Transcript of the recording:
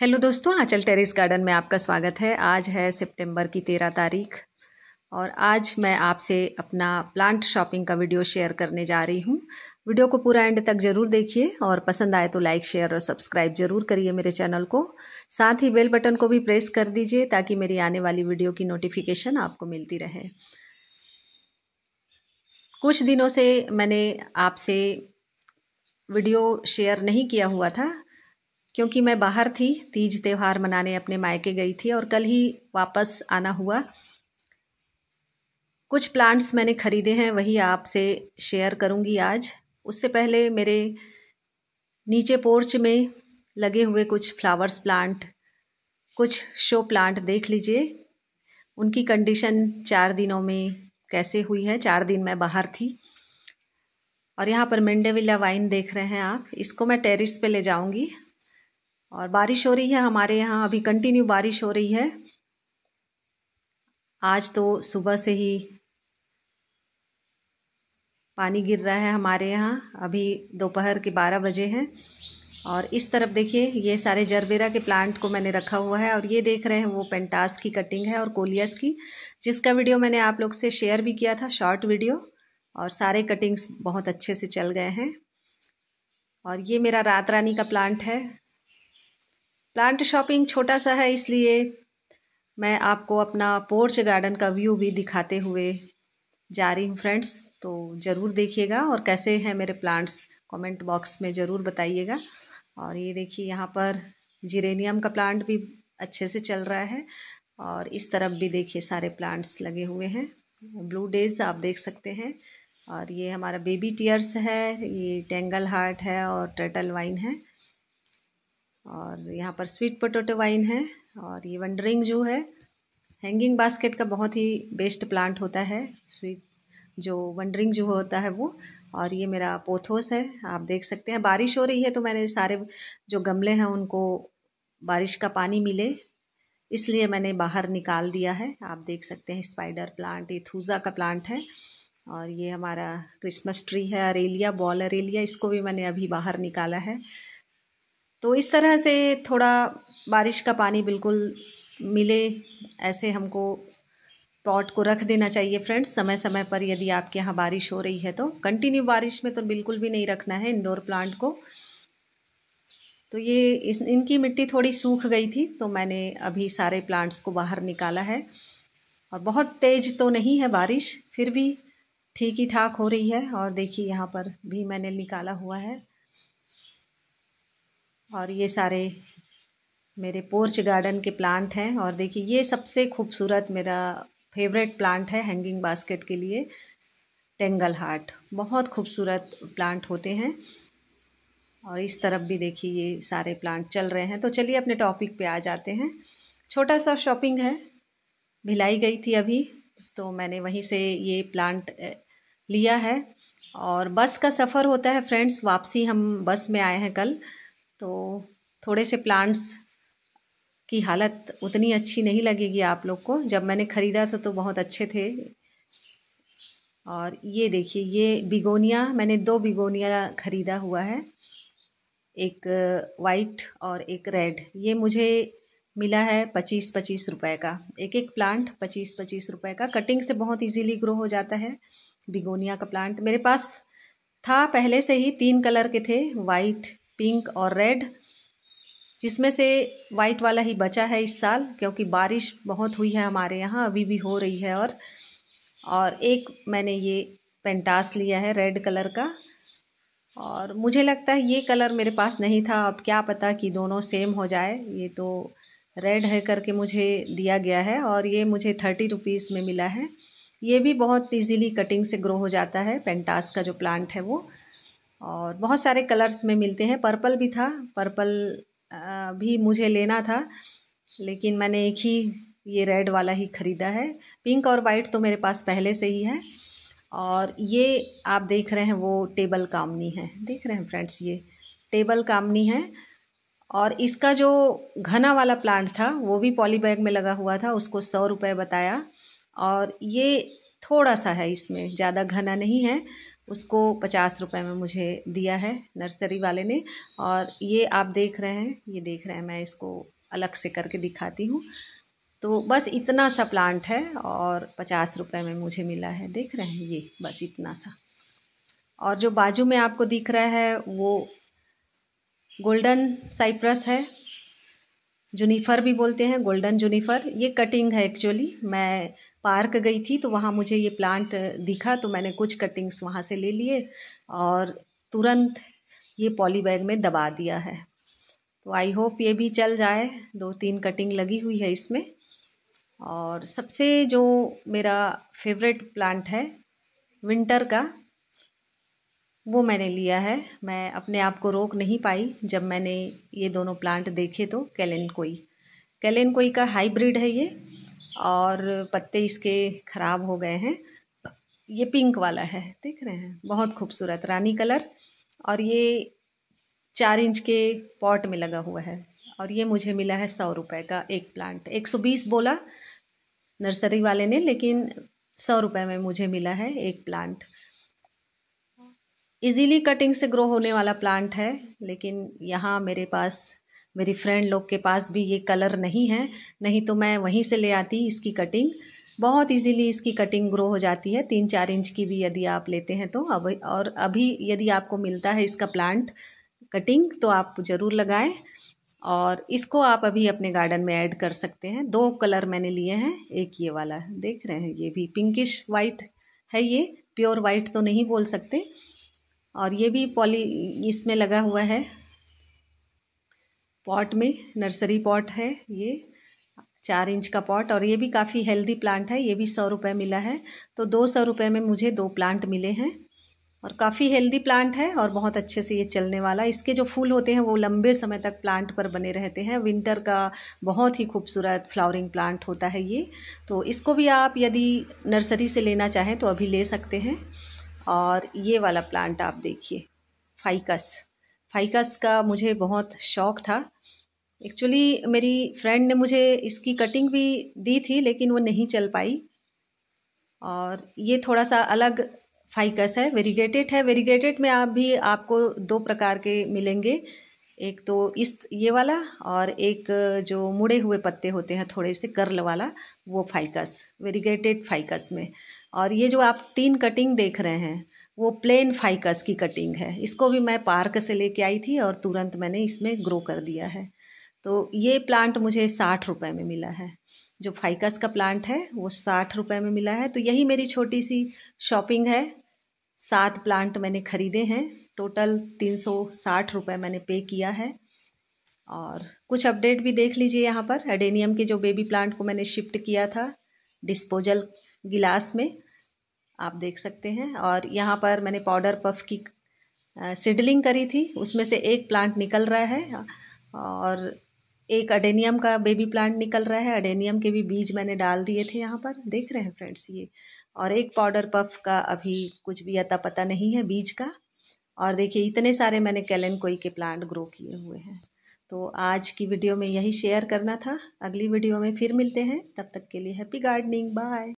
hello दोस्तों आंचल terrace garden में आपका स्वागत है आज है सितंबर की तेरह तारीख और आज मैं आपसे अपना प्लांट शॉपिंग का वीडियो शेयर करने जा रही हूँ वीडियो को पूरा एंड तक ज़रूर देखिए और पसंद आए तो लाइक शेयर और सब्सक्राइब जरूर करिए मेरे चैनल को साथ ही बेल बटन को भी प्रेस कर दीजिए ताकि मेरी आने वाली वीडियो की नोटिफिकेशन आपको मिलती रहे कुछ दिनों से मैंने आपसे वीडियो शेयर नहीं किया हुआ था क्योंकि मैं बाहर थी तीज त्यौहार मनाने अपने मायके गई थी और कल ही वापस आना हुआ कुछ प्लांट्स मैंने ख़रीदे हैं वही आपसे शेयर करूंगी आज उससे पहले मेरे नीचे पोर्च में लगे हुए कुछ फ्लावर्स प्लांट कुछ शो प्लांट देख लीजिए उनकी कंडीशन चार दिनों में कैसे हुई है चार दिन मैं बाहर थी और यहाँ पर मिंडेविला वाइन देख रहे हैं आप इसको मैं टेरिस पे ले जाऊंगी और बारिश हो रही है हमारे यहाँ अभी कंटिन्यू बारिश हो रही है आज तो सुबह से ही पानी गिर रहा है हमारे यहाँ अभी दोपहर के बारह बजे हैं और इस तरफ देखिए ये सारे जरबेरा के प्लांट को मैंने रखा हुआ है और ये देख रहे हैं वो पेंटास की कटिंग है और कोलियस की जिसका वीडियो मैंने आप लोग से शेयर भी किया था शॉर्ट वीडियो और सारे कटिंग्स बहुत अच्छे से चल गए हैं और ये मेरा रात रानी का प्लांट है प्लांट शॉपिंग छोटा सा है इसलिए मैं आपको अपना पोर्च गार्डन का व्यू भी दिखाते हुए जा रही हूँ फ्रेंड्स तो ज़रूर देखिएगा और कैसे हैं मेरे प्लांट्स कमेंट बॉक्स में ज़रूर बताइएगा और ये देखिए यहाँ पर जिरेनियम का प्लांट भी अच्छे से चल रहा है और इस तरफ भी देखिए सारे प्लांट्स लगे हुए हैं ब्लू डेज आप देख सकते हैं और ये हमारा बेबी टीयर्स है ये टेंगल हार्ट है और टर्टल वाइन है और यहाँ पर स्वीट पोटोटो वाइन है और ये वंडरिंग जो है हैंगिंग बास्केट का बहुत ही बेस्ट प्लांट होता है स्वीट जो वंडरिंग जो होता है वो और ये मेरा पोथोस है आप देख सकते हैं बारिश हो रही है तो मैंने सारे जो गमले हैं उनको बारिश का पानी मिले इसलिए मैंने बाहर निकाल दिया है आप देख सकते हैं स्पाइडर प्लांट ये थूजा का प्लांट है और ये हमारा क्रिसमस ट्री है अरेलिया बॉल अरेलिया इसको भी मैंने अभी बाहर निकाला है तो इस तरह से थोड़ा बारिश का पानी बिल्कुल मिले ऐसे हमको पॉट को रख देना चाहिए फ्रेंड्स समय समय पर यदि आपके यहाँ बारिश हो रही है तो कंटिन्यू बारिश में तो बिल्कुल भी नहीं रखना है इंडोर प्लांट को तो ये इस इनकी मिट्टी थोड़ी सूख गई थी तो मैंने अभी सारे प्लांट्स को बाहर निकाला है और बहुत तेज़ तो नहीं है बारिश फिर भी ठीक ही ठाक हो रही है और देखिए यहाँ पर भी मैंने निकाला हुआ है और ये सारे मेरे पोर्च गार्डन के प्लांट हैं और देखिए ये सबसे खूबसूरत मेरा फेवरेट प्लांट है हैंगिंग बास्केट के लिए टेंगल हार्ट बहुत खूबसूरत प्लांट होते हैं और इस तरफ भी देखिए ये सारे प्लांट चल रहे हैं तो चलिए अपने टॉपिक पे आ जाते हैं छोटा सा शॉपिंग है भिलाई गई थी अभी तो मैंने वहीं से ये प्लांट लिया है और बस का सफ़र होता है फ्रेंड्स वापसी हम बस में आए हैं कल तो थोड़े से प्लांट्स की हालत उतनी अच्छी नहीं लगेगी आप लोग को जब मैंने ख़रीदा था तो बहुत अच्छे थे और ये देखिए ये बिगोनिया मैंने दो बिगोनिया ख़रीदा हुआ है एक वाइट और एक रेड ये मुझे मिला है पच्चीस पच्चीस रुपए का एक एक प्लांट पच्चीस पच्चीस रुपए का कटिंग से बहुत इजीली ग्रो हो जाता है बिगोनिया का प्लांट मेरे पास था पहले से ही तीन कलर के थे वाइट पिंक और रेड जिसमें से वाइट वाला ही बचा है इस साल क्योंकि बारिश बहुत हुई है हमारे यहाँ अभी भी हो रही है और और एक मैंने ये पेंटास लिया है रेड कलर का और मुझे लगता है ये कलर मेरे पास नहीं था अब क्या पता कि दोनों सेम हो जाए ये तो रेड है करके मुझे दिया गया है और ये मुझे थर्टी रुपीज़ में मिला है ये भी बहुत इजीली कटिंग से ग्रो हो जाता है पेंटास का जो प्लांट है वो और बहुत सारे कलर्स में मिलते हैं पर्पल भी था पर्पल भी मुझे लेना था लेकिन मैंने एक ही ये रेड वाला ही ख़रीदा है पिंक और वाइट तो मेरे पास पहले से ही है और ये आप देख रहे हैं वो टेबल कामनी है देख रहे हैं फ्रेंड्स ये टेबल कामनी है और इसका जो घना वाला प्लांट था वो भी पॉली बैग में लगा हुआ था उसको सौ रुपये बताया और ये थोड़ा सा है इसमें ज़्यादा घना नहीं है उसको पचास रुपए में मुझे दिया है नर्सरी वाले ने और ये आप देख रहे हैं ये देख रहे हैं मैं इसको अलग से करके दिखाती हूँ तो बस इतना सा प्लांट है और पचास रुपए में मुझे मिला है देख रहे हैं ये बस इतना सा और जो बाजू में आपको दिख रहा है वो गोल्डन साइप्रस है जुनीफर भी बोलते हैं गोल्डन जुनीफर ये कटिंग है एक्चुअली मैं पार्क गई थी तो वहाँ मुझे ये प्लांट दिखा तो मैंने कुछ कटिंग्स वहाँ से ले लिए और तुरंत ये पॉली बैग में दबा दिया है तो आई होप ये भी चल जाए दो तीन कटिंग लगी हुई है इसमें और सबसे जो मेरा फेवरेट प्लांट है विंटर का वो मैंने लिया है मैं अपने आप को रोक नहीं पाई जब मैंने ये दोनों प्लांट देखे तो कैलेन कोई कैलेन कोई का हाइब्रिड है ये और पत्ते इसके ख़राब हो गए हैं ये पिंक वाला है देख रहे हैं बहुत खूबसूरत रानी कलर और ये चार इंच के पॉट में लगा हुआ है और ये मुझे मिला है सौ रुपये का एक प्लांट एक सौ बीस बोला नर्सरी वाले ने लेकिन सौ रुपये में मुझे मिला है एक प्लांट इजीली कटिंग से ग्रो होने वाला प्लांट है लेकिन यहाँ मेरे पास मेरी फ्रेंड लोग के पास भी ये कलर नहीं है नहीं तो मैं वहीं से ले आती इसकी कटिंग बहुत इजीली इसकी कटिंग ग्रो हो जाती है तीन चार इंच की भी यदि आप लेते हैं तो अब और अभी यदि आपको मिलता है इसका प्लांट कटिंग तो आप ज़रूर लगाएं और इसको आप अभी अपने गार्डन में ऐड कर सकते हैं दो कलर मैंने लिए हैं एक ये वाला देख रहे हैं ये भी पिंकिश वाइट है ये प्योर वाइट तो नहीं बोल सकते और ये भी पॉली इसमें लगा हुआ है पॉट में नर्सरी पॉट है ये चार इंच का पॉट और ये भी काफ़ी हेल्दी प्लांट है ये भी सौ रुपये मिला है तो दो सौ रुपये में मुझे दो प्लांट मिले हैं और काफ़ी हेल्दी प्लांट है और बहुत अच्छे से ये चलने वाला इसके जो फूल होते हैं वो लंबे समय तक प्लांट पर बने रहते हैं विंटर का बहुत ही खूबसूरत फ्लावरिंग प्लांट होता है ये तो इसको भी आप यदि नर्सरी से लेना चाहें तो अभी ले सकते हैं और ये वाला प्लांट आप देखिए फाइकस फाइकस का मुझे बहुत शौक था एक्चुअली मेरी फ्रेंड ने मुझे इसकी कटिंग भी दी थी लेकिन वो नहीं चल पाई और ये थोड़ा सा अलग फाइकस है वेरीगेटेड है वेरीगेटेड में आप भी आपको दो प्रकार के मिलेंगे एक तो इस ये वाला और एक जो मुड़े हुए पत्ते होते हैं थोड़े से कर्ल वाला वो फाइकस वेरीगेटेड फाइकस में और ये जो आप तीन कटिंग देख रहे हैं वो प्लेन फाइकस की कटिंग है इसको भी मैं पार्क से लेके आई थी और तुरंत मैंने इसमें ग्रो कर दिया है तो ये प्लांट मुझे साठ रुपये में मिला है जो फाइकस का प्लांट है वो साठ रुपये में मिला है तो यही मेरी छोटी सी शॉपिंग है सात प्लांट मैंने ख़रीदे हैं टोटल तीन सौ साठ रुपये मैंने पे किया है और कुछ अपडेट भी देख लीजिए यहाँ पर एडेनियम के जो बेबी प्लांट को मैंने शिफ्ट किया था डिस्पोजल गिलास में आप देख सकते हैं और यहाँ पर मैंने पाउडर पफ की सीडलिंग करी थी उसमें से एक प्लांट निकल रहा है और एक अडेनियम का बेबी प्लांट निकल रहा है अडेनियम के भी बीज मैंने डाल दिए थे यहाँ पर देख रहे हैं फ्रेंड्स ये और एक पाउडर पफ का अभी कुछ भी अता पता नहीं है बीज का और देखिए इतने सारे मैंने कैलन कोई के प्लांट ग्रो किए हुए हैं तो आज की वीडियो में यही शेयर करना था अगली वीडियो में फिर मिलते हैं तब तक के लिए हैप्पी गार्डनिंग बाय